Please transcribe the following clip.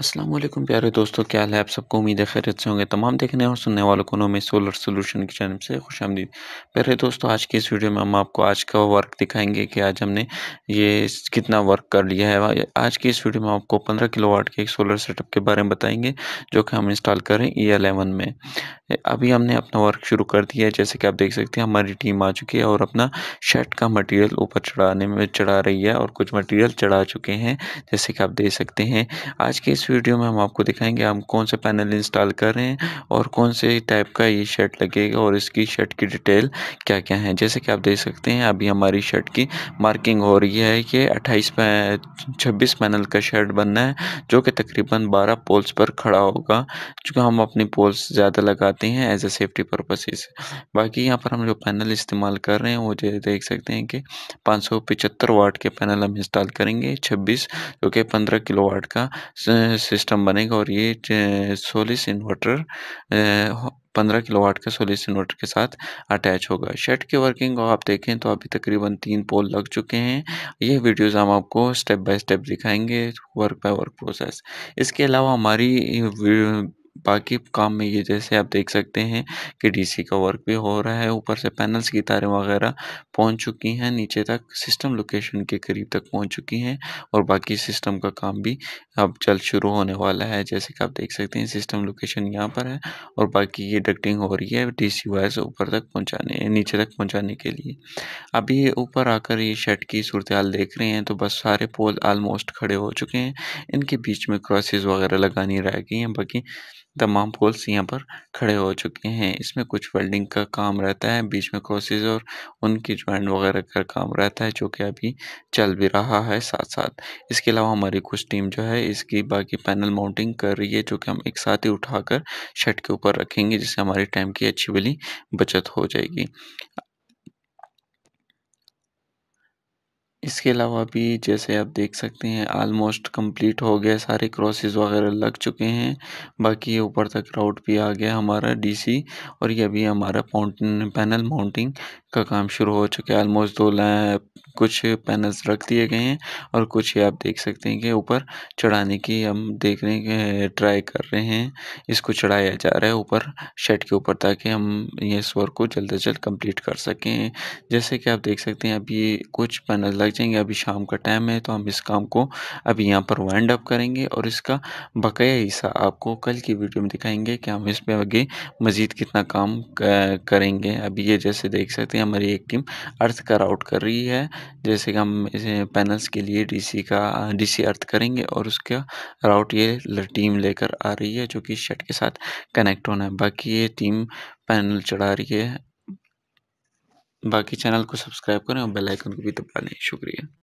असलम प्यारे दोस्तों क्या हाल है आप सबको उम्मीद है खैरियत से होंगे तमाम देखने और सुनने वालों को में सोलर सोल्यूशन की जानब से खुश आमदी प्यारे दोस्तों आज की इस वीडियो में हम आपको आज का वर्क दिखाएंगे कि आज हमने ये कितना वर्क कर लिया है आज की इस वीडियो में आपको 15 किलोवाट के एक सोलर सेटअप के बारे में बताएंगे जो कि हम इंस्टॉल करें ई एलेवन में अभी हमने अपना वर्क शुरू कर दिया है जैसे कि आप देख सकते हैं हमारी टीम आ चुकी है और अपना शर्ट का मटेरियल ऊपर चढ़ाने में चढ़ा रही है और कुछ मटेरियल चढ़ा चुके हैं जैसे कि आप देख सकते हैं आज के इस वीडियो में हम आपको दिखाएंगे हम कौन से पैनल इंस्टॉल कर रहे हैं और कौन से टाइप का ये शर्ट लगेगा और इसकी शर्ट की डिटेल क्या क्या है जैसे कि आप देख सकते हैं अभी हमारी शर्ट की मार्किंग हो रही है कि अट्ठाईस छब्बीस पैनल का शर्ट बनना है जो कि तकरीबन बारह पोल्स पर खड़ा होगा चूँकि हम अपनी पोल्स ज़्यादा लगा आते हैं एज ए सेफ्टी पर्पसेस बाकी यहाँ पर हम जो पैनल इस्तेमाल कर रहे हैं वो जो देख सकते हैं कि पाँच वाट के पैनल हम इंस्टॉल करेंगे छब्बीस जो कि पंद्रह किलो वाट का सिस्टम बनेगा और ये सोलिस इन्वर्टर पंद्रह वाट के सोलिस इन्वर्टर के साथ अटैच होगा शेड की वर्किंग आप देखें तो अभी तकरीबन तीन पोल लग चुके हैं ये वीडियोस हम आपको स्टेप बाय स्टेप दिखाएंगे वर्क बाय वर्क प्रोसेस इसके अलावा हमारी बाकी काम में ये जैसे आप देख सकते हैं कि डीसी का वर्क भी हो रहा है ऊपर से पैनल्स की तारें वगैरह पहुंच चुकी हैं नीचे तक सिस्टम लोकेशन के करीब तक पहुंच चुकी हैं और बाकी सिस्टम का काम भी अब जल्द शुरू होने वाला है जैसे कि आप देख सकते हैं सिस्टम लोकेशन यहाँ पर है और बाकी ये डक्टिंग हो रही है डी सी वायर्स ऊपर तक पहुँचाने नीचे तक पहुँचाने के लिए अभी ऊपर आकर ये शर्ट की सूरत हाल देख रहे हैं तो बस सारे पोल आलमोस्ट खड़े हो चुके हैं इनके बीच में क्रॉसेज वगैरह लगानी रह गई हैं बाकी तमाम पोल्स यहाँ पर खड़े हो चुके हैं इसमें कुछ वेल्डिंग का काम रहता है बीच में क्रोसेज और उनकी ज्वाइंट वगैरह का काम रहता है जो कि अभी चल भी रहा है साथ साथ इसके अलावा हमारी कुछ टीम जो है इसकी बाकी पैनल माउंटिंग कर रही है जो कि हम एक साथ ही उठाकर शट के ऊपर रखेंगे जिससे हमारी टाइम की अच्छी वाली बचत हो जाएगी इसके अलावा भी जैसे आप देख सकते हैं आलमोस्ट कंप्लीट हो गया सारे क्रॉसेस वगैरह लग चुके हैं बाकी ऊपर तक राउट भी आ गया हमारा डीसी और ये अभी हमारा पैनल माउंटिंग का काम शुरू हो चुका है आलमोस्ट दो कुछ पैनल्स रख दिए गए हैं और कुछ ये आप देख सकते हैं कि ऊपर चढ़ाने की हम देखने के ट्राई कर रहे हैं इसको चढ़ाया जा रहा है ऊपर शेड के ऊपर ताकि हम ये स्वर को जल्द अज जल्द कम्प्लीट कर सकें जैसे कि आप देख सकते हैं अभी कुछ पैनल लग बेचेंगे अभी शाम का टाइम है तो हम इस काम को अभी यहाँ पर वाइंड अप करेंगे और इसका बकाया हिस्सा आपको कल की वीडियो में दिखाएंगे कि हम इस पर आगे मज़ीद कितना काम करेंगे अभी ये जैसे देख सकते हैं हमारी एक टीम अर्थ का राउट कर रही है जैसे कि हम इसे पैनल्स के लिए डीसी का डीसी अर्थ करेंगे और उसका राउट ये टीम लेकर आ रही है जो कि शर्ट के साथ कनेक्ट होना है बाकी ये टीम पैनल चढ़ा रही है बाकी चैनल को सब्सक्राइब करें और बेल आइकन को भी दबा लें शुक्रिया